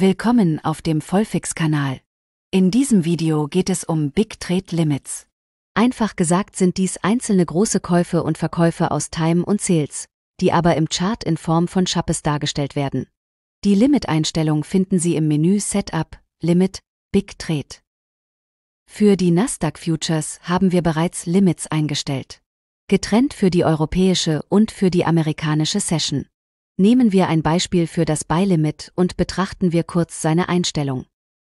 Willkommen auf dem Vollfix-Kanal. In diesem Video geht es um Big Trade Limits. Einfach gesagt sind dies einzelne große Käufe und Verkäufe aus Time und Sales, die aber im Chart in Form von Schappes dargestellt werden. Die Limiteinstellung finden Sie im Menü Setup, Limit, Big Trade. Für die Nasdaq Futures haben wir bereits Limits eingestellt. Getrennt für die europäische und für die amerikanische Session. Nehmen wir ein Beispiel für das Beilimit und betrachten wir kurz seine Einstellung.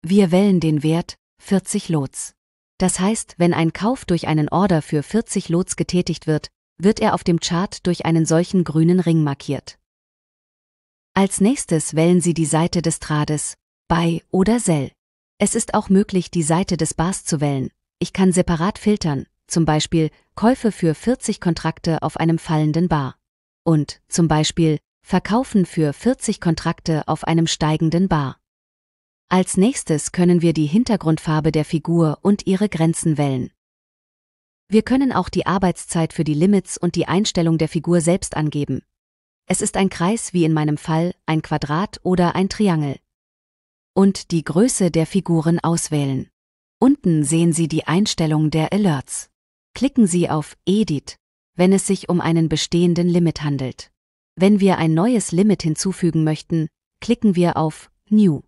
Wir wählen den Wert 40 Lots. Das heißt, wenn ein Kauf durch einen Order für 40 Lots getätigt wird, wird er auf dem Chart durch einen solchen grünen Ring markiert. Als nächstes wählen Sie die Seite des Trades, Buy oder Sell. Es ist auch möglich, die Seite des Bars zu wählen. Ich kann separat filtern, zum Beispiel Käufe für 40 Kontrakte auf einem fallenden Bar. Und, zum Beispiel, verkaufen für 40 Kontrakte auf einem steigenden Bar. Als nächstes können wir die Hintergrundfarbe der Figur und ihre Grenzen wählen. Wir können auch die Arbeitszeit für die Limits und die Einstellung der Figur selbst angeben. Es ist ein Kreis wie in meinem Fall, ein Quadrat oder ein Triangel. Und die Größe der Figuren auswählen. Unten sehen Sie die Einstellung der Alerts. Klicken Sie auf Edit, wenn es sich um einen bestehenden Limit handelt. Wenn wir ein neues Limit hinzufügen möchten, klicken wir auf New.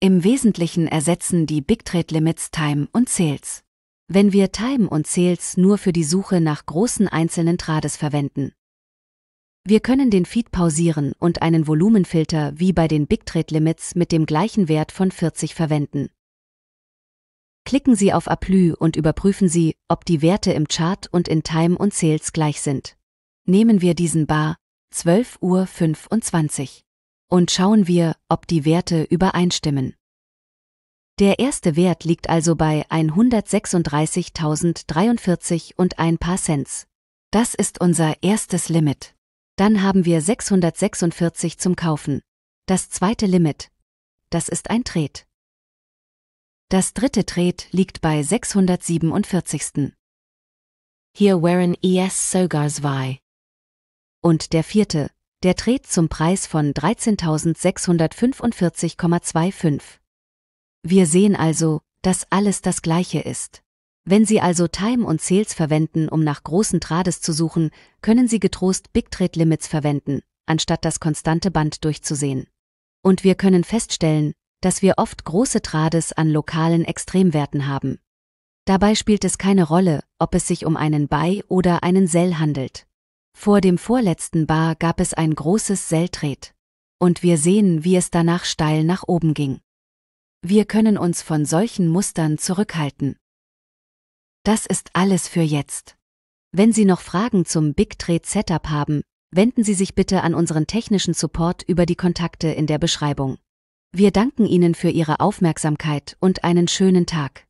Im Wesentlichen ersetzen die Big Trade Limits Time und Sales. Wenn wir Time und Sales nur für die Suche nach großen einzelnen Trades verwenden. Wir können den Feed pausieren und einen Volumenfilter wie bei den Big Trade Limits mit dem gleichen Wert von 40 verwenden. Klicken Sie auf Apply und überprüfen Sie, ob die Werte im Chart und in Time und Sales gleich sind. Nehmen wir diesen Bar, 12.25 Uhr und schauen wir, ob die Werte übereinstimmen. Der erste Wert liegt also bei 136.043 und ein paar Cents. Das ist unser erstes Limit. Dann haben wir 646 zum Kaufen. Das zweite Limit. Das ist ein Tret. Das dritte Tret liegt bei 647. Hier waren es Sogars zwei und der vierte, der Tret zum Preis von 13.645,25. Wir sehen also, dass alles das gleiche ist. Wenn Sie also Time und Sales verwenden, um nach großen Trades zu suchen, können Sie getrost Big Trade Limits verwenden, anstatt das konstante Band durchzusehen. Und wir können feststellen, dass wir oft große Trades an lokalen Extremwerten haben. Dabei spielt es keine Rolle, ob es sich um einen Buy oder einen Sell handelt. Vor dem vorletzten Bar gab es ein großes Seltret. Und wir sehen, wie es danach steil nach oben ging. Wir können uns von solchen Mustern zurückhalten. Das ist alles für jetzt. Wenn Sie noch Fragen zum Big Trade Setup haben, wenden Sie sich bitte an unseren technischen Support über die Kontakte in der Beschreibung. Wir danken Ihnen für Ihre Aufmerksamkeit und einen schönen Tag.